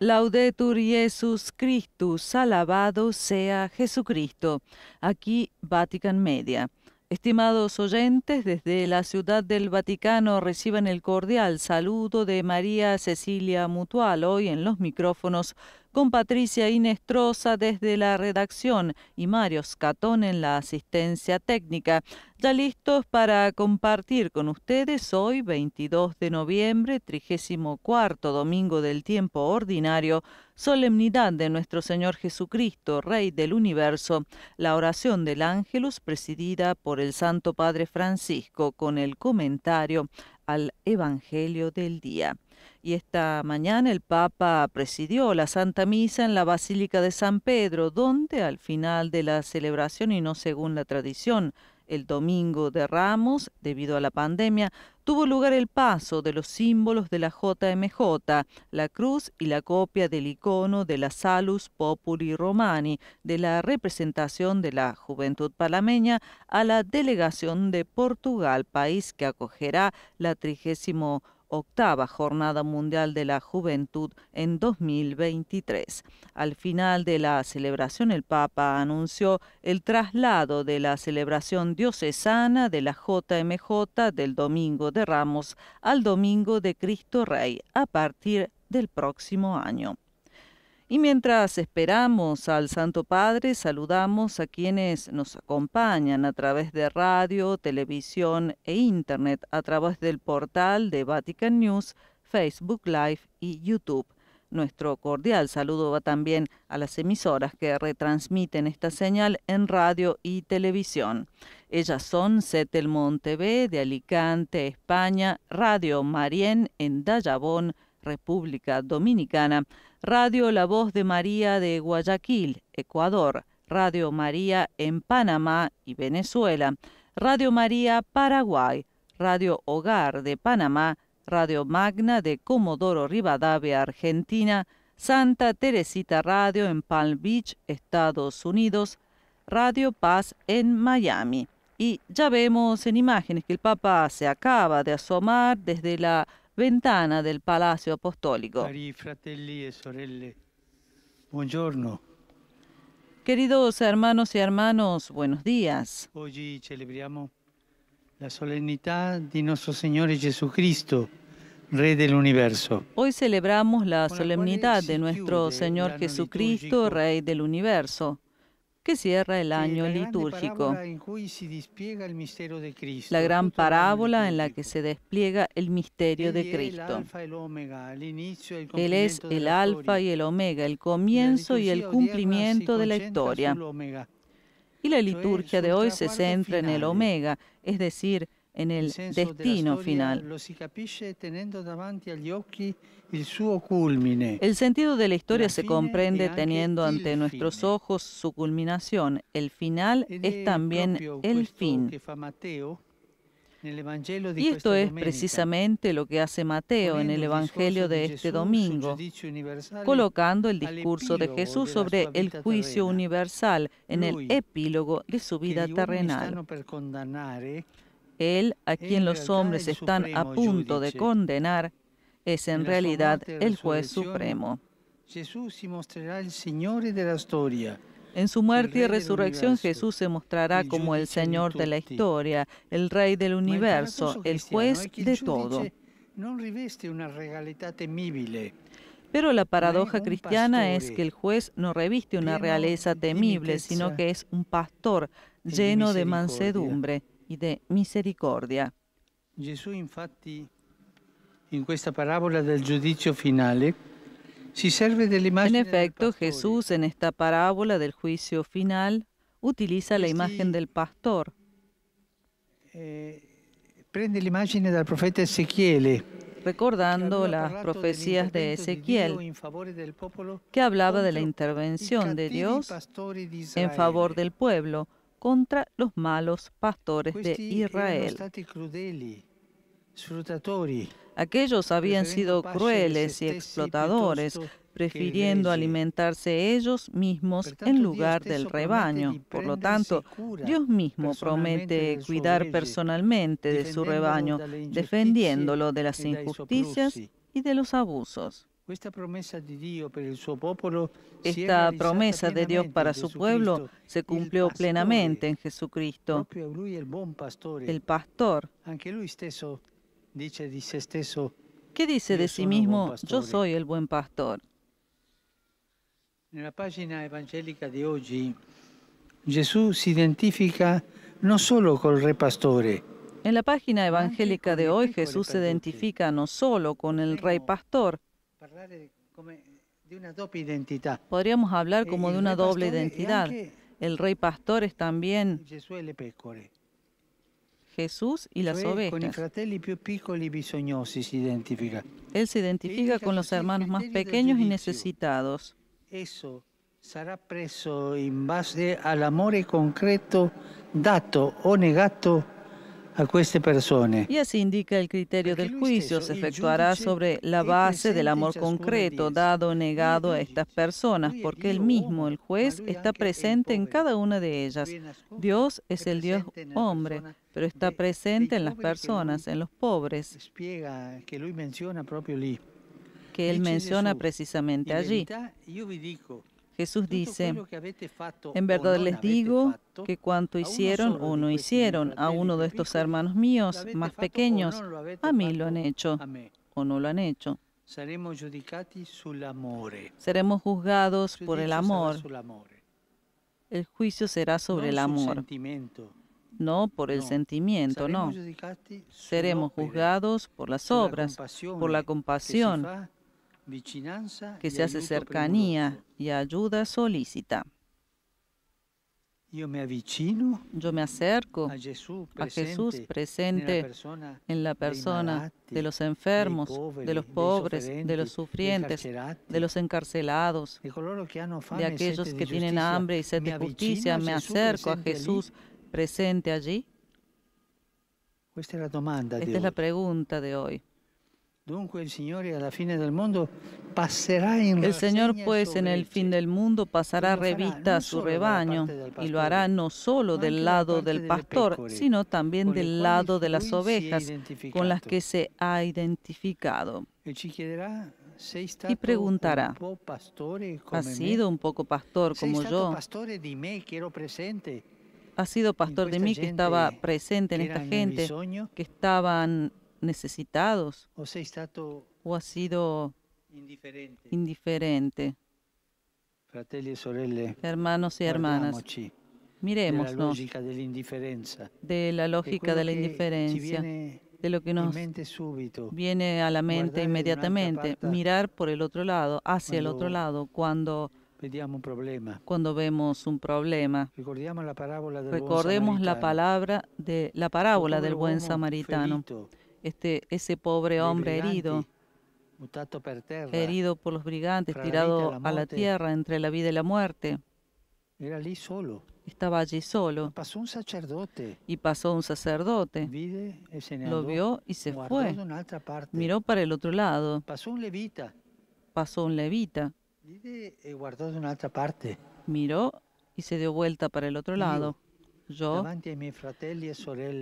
Laudetur Jesus Christus, alabado sea Jesucristo. Aquí Vatican Media. Estimados oyentes, desde la Ciudad del Vaticano reciban el cordial saludo de María Cecilia Mutual, hoy en los micrófonos, con Patricia Inestrosa desde la redacción y Mario Scatón en la asistencia técnica ya listos para compartir con ustedes hoy 22 de noviembre, 34 domingo del tiempo ordinario, solemnidad de nuestro Señor Jesucristo, Rey del Universo, la oración del ángelus presidida por el Santo Padre Francisco con el comentario al Evangelio del día. Y esta mañana el Papa presidió la Santa Misa en la Basílica de San Pedro, donde al final de la celebración y no según la tradición, el domingo de Ramos, debido a la pandemia, tuvo lugar el paso de los símbolos de la JMJ, la cruz y la copia del icono de la Salus Populi Romani, de la representación de la Juventud Palameña a la delegación de Portugal, país que acogerá la 30 octava Jornada Mundial de la Juventud en 2023. Al final de la celebración, el Papa anunció el traslado de la celebración diocesana de la JMJ del Domingo de Ramos al Domingo de Cristo Rey a partir del próximo año. Y mientras esperamos al Santo Padre, saludamos a quienes nos acompañan a través de radio, televisión e internet, a través del portal de Vatican News, Facebook Live y YouTube. Nuestro cordial saludo va también a las emisoras que retransmiten esta señal en radio y televisión. Ellas son Setel TV de Alicante, España, Radio Marién en Dayabón, República Dominicana, Radio La Voz de María de Guayaquil, Ecuador, Radio María en Panamá y Venezuela, Radio María Paraguay, Radio Hogar de Panamá, Radio Magna de Comodoro Rivadavia, Argentina, Santa Teresita Radio en Palm Beach, Estados Unidos, Radio Paz en Miami. Y ya vemos en imágenes que el Papa se acaba de asomar desde la ventana del Palacio Apostólico. E Queridos hermanos y hermanos, buenos días. Hoy celebramos la solemnidad de nuestro Señor Jesucristo. Rey del universo. Hoy celebramos la solemnidad de nuestro Señor Jesucristo, Rey del universo que cierra el año litúrgico. La gran parábola en la que se despliega el misterio de Cristo. Él es el alfa y el omega, el comienzo y el cumplimiento de la historia. Y la liturgia de hoy se centra en el omega, es decir, en el destino final. El sentido de la historia se comprende teniendo ante nuestros ojos su culminación. El final es también el fin. Y esto es precisamente lo que hace Mateo en el Evangelio de este domingo, colocando el discurso de Jesús sobre el juicio universal en el epílogo de su vida terrenal. Él a quien los hombres están a punto de condenar es en realidad el juez supremo. En su muerte y resurrección Jesús se mostrará como el Señor de la historia, el Rey del universo, el juez ¿eh? de todo. Pero la paradoja cristiana es que el juez no reviste una realeza temible, sino que es un pastor lleno de mansedumbre y de misericordia. in En efecto, Jesús en esta parábola del juicio final utiliza la imagen del pastor. Eh, prende imagen del profeta Ezequiel. Recordando las profecías de Ezequiel, que hablaba de la intervención de Dios en favor del pueblo, contra los malos pastores de Israel. Aquellos habían sido crueles y explotadores, prefiriendo alimentarse ellos mismos en lugar del rebaño. Por lo tanto, Dios mismo promete cuidar personalmente de su rebaño, defendiéndolo de las injusticias y de los abusos. Esta promesa de Dios para su pueblo se cumplió plenamente en Jesucristo. El pastor, este ¿qué dice de sí mismo? Yo soy el buen pastor. En la página evangélica de hoy, Jesús se identifica no solo con el en la página evangélica de hoy, Jesús se identifica no solo con el rey pastor, Podríamos hablar eh, como de una doble identidad. Eh, el rey pastor es también eh. Jesús y las ovejas. Él se identifica con los hermanos más pequeños y necesitados. Eso será preso en base al amor concreto dato o negato y así indica el criterio del juicio, se efectuará sobre la base del amor concreto dado o negado a estas personas, porque él mismo, el juez, está presente en cada una de ellas. Dios es el Dios hombre, pero está presente en las personas, en los pobres, que él menciona precisamente allí. Jesús dice, en verdad les digo que cuanto hicieron o no hicieron a uno de estos hermanos míos más pequeños, a mí lo han hecho o no lo han hecho. Seremos juzgados por el amor. El juicio será sobre el amor, no por el sentimiento, no. Seremos juzgados por las obras, por la compasión que se hace cercanía y ayuda solícita. Yo me acerco a Jesús presente en la persona de los enfermos, de los pobres, de los sufrientes, de los encarcelados, de aquellos que tienen hambre y sed de justicia. Me acerco a Jesús presente allí. Esta es la pregunta de hoy. El Señor pues en el fin del mundo pasará revista a su rebaño y lo hará no solo del lado del pastor, sino también del lado de las ovejas con las que se ha identificado. E y preguntará, ¿ha sido un poco pastor como yo? ¿Ha sido pastor de mí que estaba presente en esta gente, que estaban necesitados o ha sido indiferente. E Hermanos y hermanas, miremosnos de la lógica de la indiferencia, de lo que nos viene a la mente inmediatamente, mirar por el otro lado, hacia el otro lado, cuando cuando vemos un problema. Recordemos la palabra de la parábola del buen samaritano. Este, ese pobre hombre herido, herido por los brigantes, tirado a la tierra entre la vida y la muerte. Estaba allí solo. Y pasó un sacerdote. Lo vio y se fue. Miró para el otro lado. Pasó un levita. Pasó un levita. Eh, Miró y se dio vuelta para el otro lado yo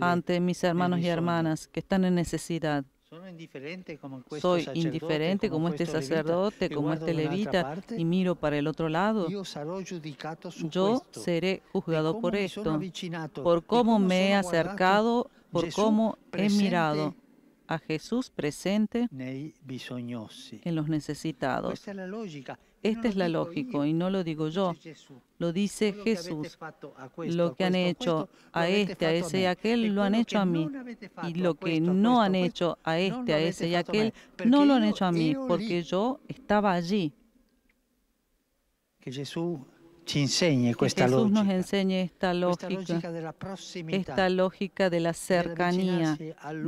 ante mis hermanos y hermanas que están en necesidad. Soy indiferente como este sacerdote, como este levita, y miro para el otro lado. Yo seré juzgado por esto, por cómo me he acercado, por cómo he mirado a Jesús presente en los necesitados. Esta es la lógica y no lo digo yo, lo dice Jesús. Lo que han hecho a este, a ese y aquel, lo han hecho a mí. Y lo que no han hecho a este, a ese y aquel, no lo han hecho a mí, porque yo estaba allí. Que Jesús nos enseñe esta lógica, esta lógica de la cercanía,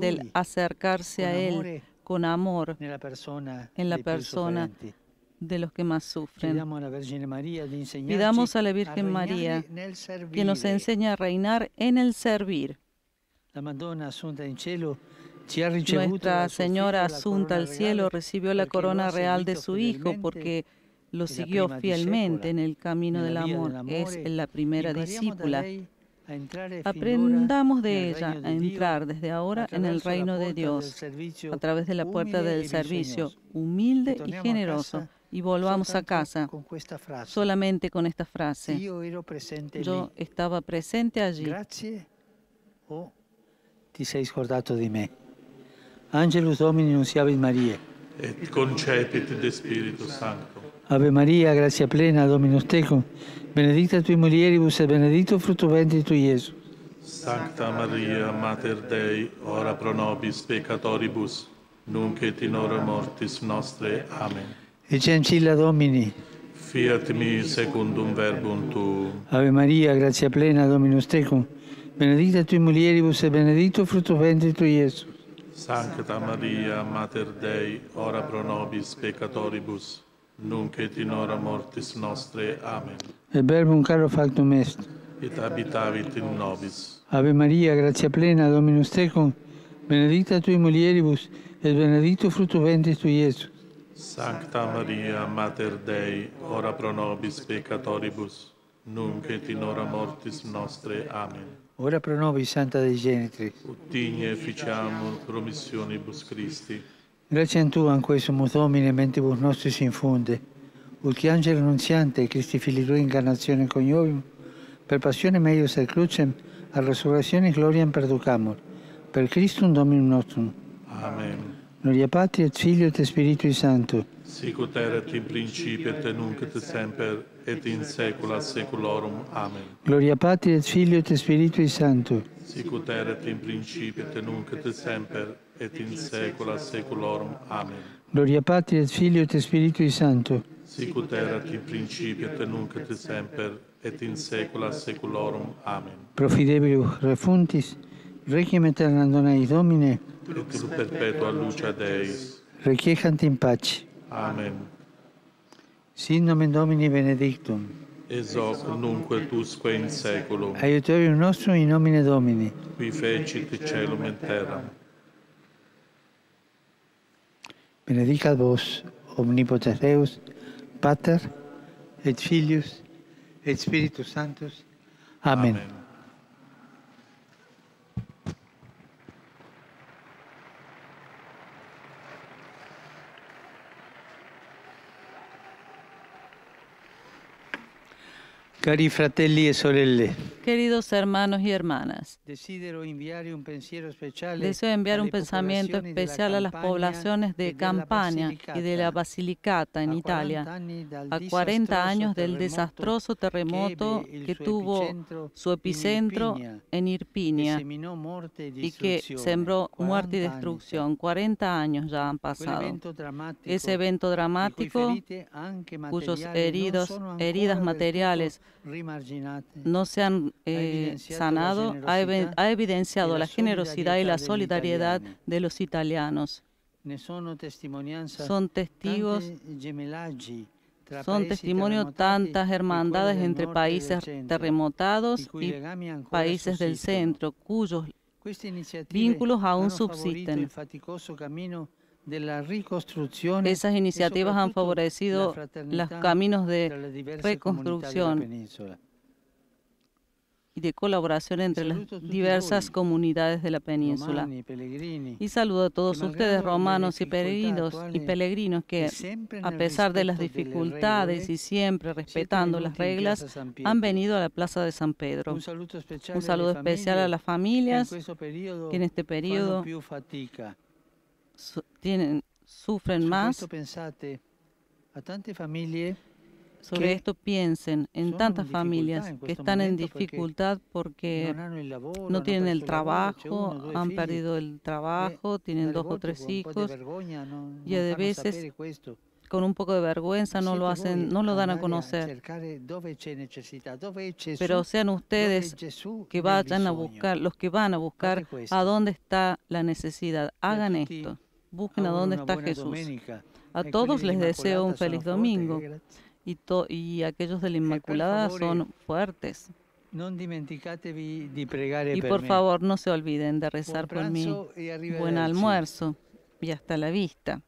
del acercarse a Él con amor en la persona de los que más sufren. Pidamos a la Virgen María que nos enseñe a reinar en el servir. Nuestra Señora Asunta al Cielo recibió la corona real de su Hijo porque lo siguió fielmente en el camino del amor. Es la primera discípula. Aprendamos de ella a entrar desde ahora en el reino de Dios a través de la puerta del servicio humilde y generoso y volvamos a casa solamente con esta frase. Yo estaba presente allí. Oh, ti sei scordato di me. Angelus Domini nunciavit Maria. Et concepit de Spirito Santo. Ave Maria, grazia plena, Dominus tecum, benedicta tui mulieribus e benedito frutto ventris tui, Gesù. Sancta Maria, Mater Dei, ora pro nobis peccatoribus, nunc et in ora mortis nostre. Amen e gentila Domini. Fiat mi secundum verbum tu. Ave Maria, grazia plena, Dominus tecum, benedicta tui mulieribus e benedito frutto ventris tui, Gesù. Sancta Maria, Mater Dei, ora pro nobis peccatoribus, nunc et in ora mortis nostre. Amen. E verbum caro factum est. Et habitavit in nobis. Ave Maria, grazia plena, Dominus tecum, benedicta tui mulieribus, e benedito frutto ventris tui, Gesù. Sancta Maria, Mater Dei, ora pro nobis peccatoribus, nunc et in hora mortis nostre. Amen. Ora pro nobis, Santa Dei Genitri. Uttigne ficiamo promissionibus Christi. Grazie a Tu, anque sumus homine, mentibus nostris infunde. Ut che angelo annunziante, Cristi fili Tui, incarnazione coniovium, per passione meius et crucem, a resurrezione gloriam perducamur. Per Christum Dominum nostrum. Amen. Gloria Patria, et Figlio e Spirito Santo. Sicut erat in principio et nunc et semper et in saecula saeculorum. Amen. Gloria Patria, et Figlio e Spirito Santo. Sicut erat in principio et nunc et semper et in saecula saeculorum. Amen. Gloria Patria, et Figlio e Spirito Santo. Sicut erat in principio et nunc et semper et in saecula saeculorum. Amen. Profidebile refuntis Requiem aeternam donai Domine, et tu perpetua luce Deis. Requiescant in pace. Amen. Sin nomen Domini benedictum. Ex hoc nunque tusque in seculum. Aiutorium nostrum in nomine Domini. Qui fecit celum et terra. Benedicat vos, omnipotens Deus, Pater, et Filius, et Spiritus Sanctus. Amen. Amen. Cari fratelli e sorelle. Queridos hermanos y hermanas, deseo enviar un pensamiento especial a las poblaciones de Campania y de la Basilicata en Italia, a 40 años del desastroso terremoto que tuvo su epicentro en Irpinia y que sembró muerte y destrucción. 40 años ya han pasado. Ese evento dramático, cuyos heridos, heridas materiales, no se han eh, sanado, ha, evidenciado la generosidad y la solidaridad de los italianos. Son testigos son testimonio e tantas hermandades entre e países terremotados y países del centro, cuyos vínculos aún subsisten la reconstrucción. Esas iniciativas han favorecido los caminos de reconstrucción y de colaboración entre las diversas comunidades de la península. Y saludo a todos ustedes, romanos y peregrinos, y peregrinos que, a pesar de las dificultades y siempre respetando las reglas, han venido a la Plaza de San Pedro. Un saludo especial a las familias que en este periodo sufren más. Sobre esto piensen en tantas familias que están en dificultad porque no tienen el trabajo, han perdido el eh, trabajo, tienen dos o tres hijos y a veces con un poco de vergüenza no lo hacen, no lo dan a conocer. Pero sean ustedes que vayan a buscar, los que van a buscar a dónde está la necesidad. Hagan esto busquen a dónde está Jesús. A todos les deseo un feliz domingo y, y aquellos de la Inmaculada son fuertes. Y por favor no se olviden de rezar por mí. Buen almuerzo y hasta la vista.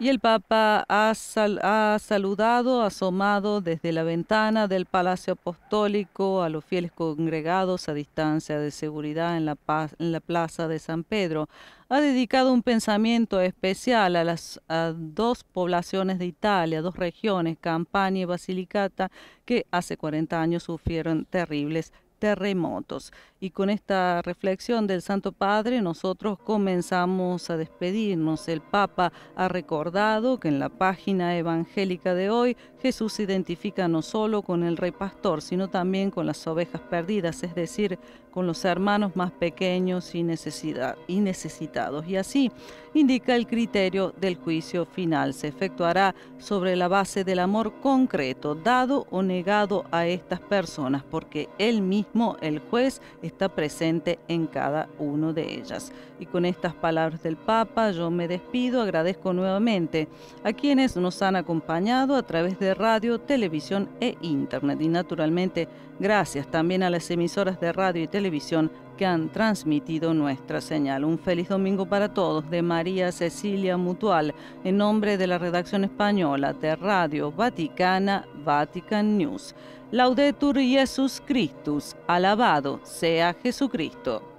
Y el Papa ha, ha saludado, asomado desde la ventana del Palacio Apostólico a los fieles congregados a distancia de seguridad en la, en la Plaza de San Pedro. Ha dedicado un pensamiento especial a las dos poblaciones de Italia, dos regiones, Campania y Basilicata, que hace 40 años sufrieron terribles terremotos. Y con esta reflexión del Santo Padre nosotros comenzamos a despedirnos. El Papa ha recordado que en la página evangélica de hoy Jesús se identifica no solo con el rey pastor, sino también con las ovejas perdidas, es decir, con los hermanos más pequeños y, necesitados. Y así indica el criterio del juicio final. Se efectuará sobre la base del amor concreto, dado o negado a estas personas, porque él mismo, el juez, está presente en cada una de ellas. Y con estas palabras del Papa yo me despido, agradezco nuevamente a quienes nos han acompañado a través de radio, televisión e internet. Y naturalmente gracias también a las emisoras de radio y televisión han transmitido nuestra señal. Un feliz domingo para todos de María Cecilia Mutual, en nombre de la redacción española de Radio Vaticana, Vatican News. Laudetur Jesus Christus, alabado sea Jesucristo.